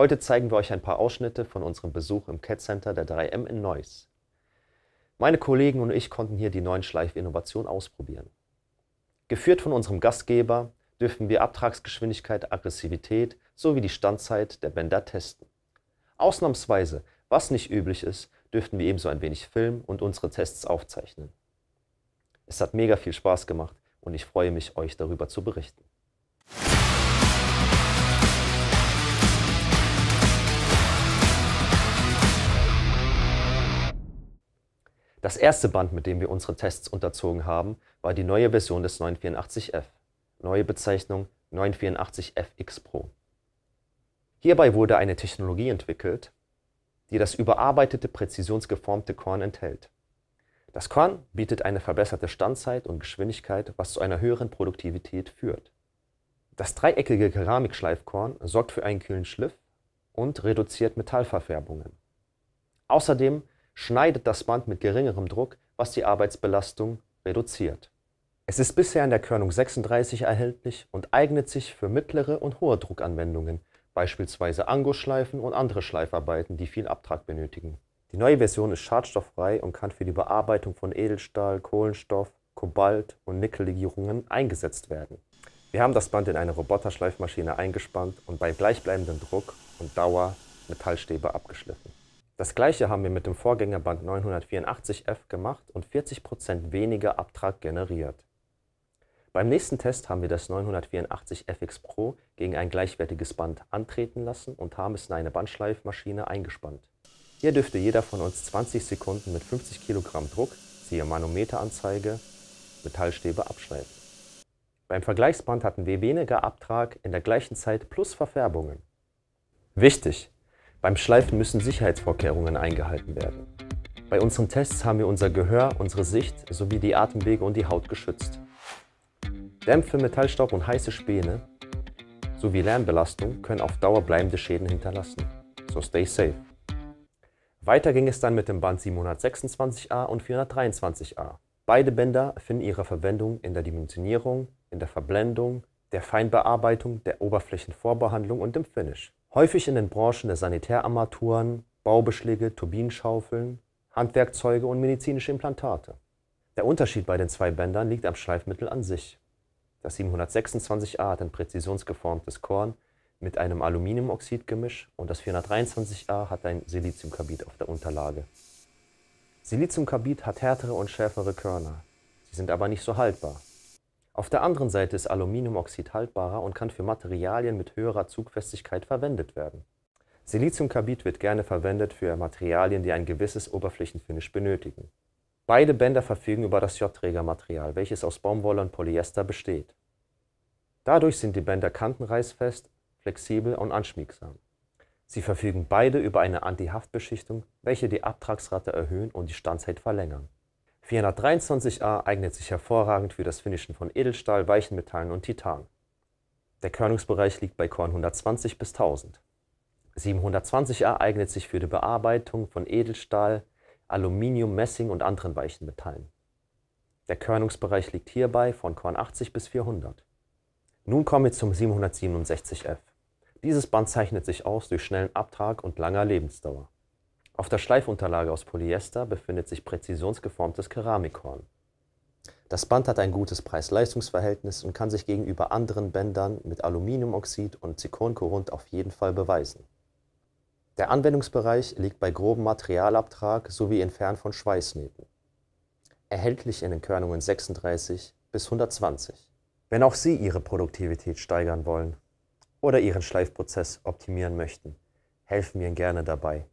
Heute zeigen wir euch ein paar Ausschnitte von unserem Besuch im CAT Center der 3M in Neuss. Meine Kollegen und ich konnten hier die neuen Schleifinnovationen ausprobieren. Geführt von unserem Gastgeber dürfen wir Abtragsgeschwindigkeit, Aggressivität sowie die Standzeit der Bänder testen. Ausnahmsweise, was nicht üblich ist, dürften wir ebenso ein wenig filmen und unsere Tests aufzeichnen. Es hat mega viel Spaß gemacht und ich freue mich, euch darüber zu berichten. Das erste Band, mit dem wir unsere Tests unterzogen haben, war die neue Version des 984F, neue Bezeichnung 984FX Pro. Hierbei wurde eine Technologie entwickelt, die das überarbeitete präzisionsgeformte Korn enthält. Das Korn bietet eine verbesserte Standzeit und Geschwindigkeit, was zu einer höheren Produktivität führt. Das dreieckige Keramikschleifkorn sorgt für einen kühlen Schliff und reduziert Metallverfärbungen. Außerdem schneidet das Band mit geringerem Druck, was die Arbeitsbelastung reduziert. Es ist bisher in der Körnung 36 erhältlich und eignet sich für mittlere und hohe Druckanwendungen, beispielsweise Angusschleifen und andere Schleifarbeiten, die viel Abtrag benötigen. Die neue Version ist schadstofffrei und kann für die Bearbeitung von Edelstahl, Kohlenstoff, Kobalt- und Nickellegierungen eingesetzt werden. Wir haben das Band in eine Roboterschleifmaschine eingespannt und bei gleichbleibendem Druck und Dauer Metallstäbe abgeschliffen. Das gleiche haben wir mit dem Vorgängerband 984F gemacht und 40% weniger Abtrag generiert. Beim nächsten Test haben wir das 984FX Pro gegen ein gleichwertiges Band antreten lassen und haben es in eine Bandschleifmaschine eingespannt. Hier dürfte jeder von uns 20 Sekunden mit 50 kg Druck, siehe Manometeranzeige, Metallstäbe abschleifen. Beim Vergleichsband hatten wir weniger Abtrag in der gleichen Zeit plus Verfärbungen. Wichtig! Beim Schleifen müssen Sicherheitsvorkehrungen eingehalten werden. Bei unseren Tests haben wir unser Gehör, unsere Sicht sowie die Atemwege und die Haut geschützt. Dämpfe, Metallstaub und heiße Späne sowie Lärmbelastung können auf Dauer bleibende Schäden hinterlassen. So stay safe. Weiter ging es dann mit dem Band 726a und 423a. Beide Bänder finden ihre Verwendung in der Dimensionierung, in der Verblendung, der Feinbearbeitung, der Oberflächenvorbehandlung und dem Finish. Häufig in den Branchen der Sanitärarmaturen, Baubeschläge, Turbinenschaufeln, Handwerkzeuge und medizinische Implantate. Der Unterschied bei den zwei Bändern liegt am Schleifmittel an sich. Das 726a hat ein präzisionsgeformtes Korn mit einem Aluminiumoxidgemisch und das 423a hat ein Siliziumkarbid auf der Unterlage. Siliziumkarbid hat härtere und schärfere Körner. Sie sind aber nicht so haltbar. Auf der anderen Seite ist Aluminiumoxid haltbarer und kann für Materialien mit höherer Zugfestigkeit verwendet werden. Siliziumkarbid wird gerne verwendet für Materialien, die ein gewisses Oberflächenfinish benötigen. Beide Bänder verfügen über das J-Trägermaterial, welches aus Baumwolle und Polyester besteht. Dadurch sind die Bänder kantenreißfest, flexibel und anschmiegsam. Sie verfügen beide über eine Antihaftbeschichtung, welche die Abtragsrate erhöhen und die Standzeit verlängern. 423a eignet sich hervorragend für das Finishen von Edelstahl, Weichenmetallen und Titan. Der Körnungsbereich liegt bei Korn 120 bis 1000. 720a eignet sich für die Bearbeitung von Edelstahl, Aluminium, Messing und anderen weichen Metallen. Der Körnungsbereich liegt hierbei von Korn 80 bis 400. Nun kommen wir zum 767F. Dieses Band zeichnet sich aus durch schnellen Abtrag und langer Lebensdauer. Auf der Schleifunterlage aus Polyester befindet sich präzisionsgeformtes Keramikhorn. Das Band hat ein gutes Preis-Leistungs-Verhältnis und kann sich gegenüber anderen Bändern mit Aluminiumoxid und Zirkonkorund auf jeden Fall beweisen. Der Anwendungsbereich liegt bei grobem Materialabtrag sowie entfernt von Schweißnähten. Erhältlich in den Körnungen 36 bis 120. Wenn auch Sie Ihre Produktivität steigern wollen oder Ihren Schleifprozess optimieren möchten, helfen wir Ihnen gerne dabei.